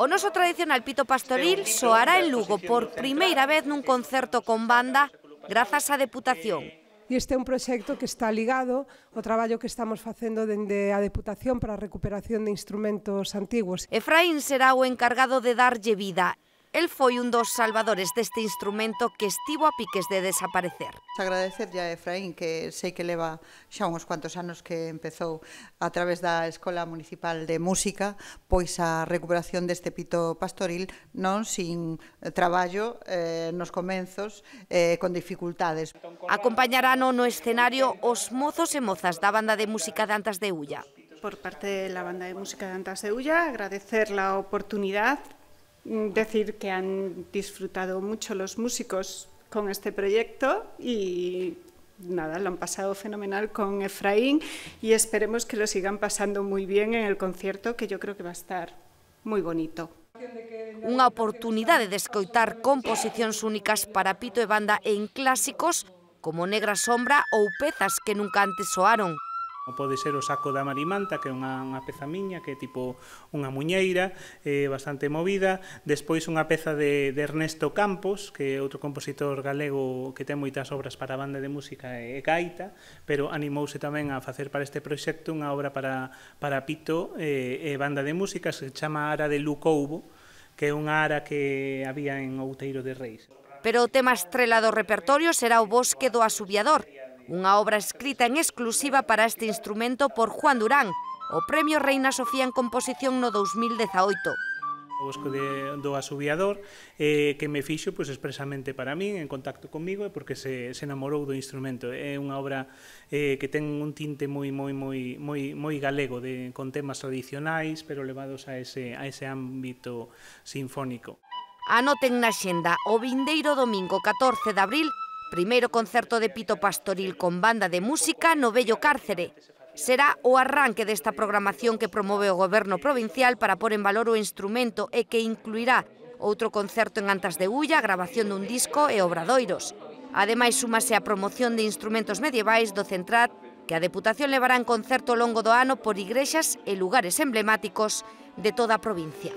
O noso tradicional pito pastoril soará en Lugo por primeira vez nun concerto con banda grazas á Deputación. E este é un proxecto que está ligado ao traballo que estamos facendo dende a Deputación para a recuperación de instrumentos antigos. Efraín será o encargado de darlle vida El foi un dos salvadores deste instrumento que estivo a piques de desaparecer. Agradecer a Efraín, que sei que leva xa uns cuantos anos que empezou a través da Escola Municipal de Música, pois a recuperación deste pito pastoril non sin eh, traballo eh, nos comenzos eh, con dificultades. Acompañarano no escenario os mozos e mozas da banda de música de Antas de Ulla por parte da banda de música de Antas de Ulla, agradecer la oportunidade Mm, decir que han disfrutado mucho los músicos con este proyecto y nada, lo han pasado fenomenal con Efraín y esperemos que lo sigan pasando muy bien en el concierto que yo creo que va a estar muy bonito. Una oportunidad de descoitar composiciones únicas para pito e banda en clásicos como Negra Sombra o pezas que nunca antes soaron. O pode ser o saco da marimanta, que é unha, unha peza miña, que é tipo unha muñeira, eh, bastante movida. Despois unha peza de, de Ernesto Campos, que é outro compositor galego que ten moitas obras para banda de música e, e gaita, pero animouse tamén a facer para este proxecto unha obra para, para pito eh, e banda de música, se chama Ara de Lucoubo, que é unha ara que había en Outeiro de Reis. Pero o tema estrela do repertorio será o Bosque do Asubiador, unha obra escrita en exclusiva para este instrumento por Juan Durán, o Premio Reina Sofía en Composición no 2018 o bosco de, do asubiador eh, que me fixo pois, expresamente para min, en contacto comigo, porque se, se enamorou do instrumento. É unha obra eh, que ten un tinte moi moi moi moi moi galego, de, con temas tradicionais, pero levados a ese, a ese ámbito sinfónico. Anoten na xenda o vindeiro domingo 14 de abril Primeiro concerto de Pito Pastoril con banda de música no Bello Cárcere. Será o arranque desta programación que promove o goberno provincial para pôr en valor o instrumento e que incluirá outro concerto en Antas de Ulla, grabación dun disco e obradoiros. Ademais, súmase a promoción de instrumentos medievais do Centrat, que a Deputación levará en concerto longo do ano por igrexas e lugares emblemáticos de toda a provincia.